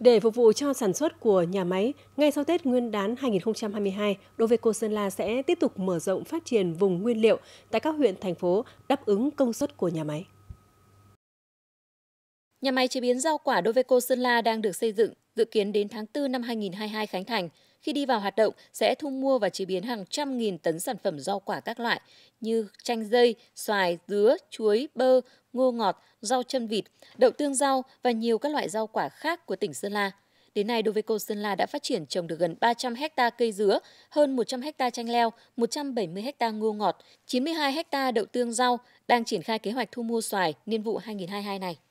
Để phục vụ cho sản xuất của nhà máy, ngay sau Tết Nguyên đán 2022, đối với Doveco Sơn La sẽ tiếp tục mở rộng phát triển vùng nguyên liệu tại các huyện, thành phố đáp ứng công suất của nhà máy. Nhà máy chế biến rau quả Doveco Sơn La đang được xây dựng, dự kiến đến tháng 4 năm 2022 khánh thành. Khi đi vào hoạt động, sẽ thu mua và chế biến hàng trăm nghìn tấn sản phẩm rau quả các loại như chanh dây, xoài, dứa, chuối, bơ, ngô ngọt, rau chân vịt, đậu tương rau và nhiều các loại rau quả khác của tỉnh Sơn La. Đến nay, Doveco Sơn La đã phát triển trồng được gần 300 ha cây dứa, hơn 100 ha chanh leo, 170 ha ngô ngọt, 92 ha đậu tương rau, đang triển khai kế hoạch thu mua xoài niên vụ 2022 này.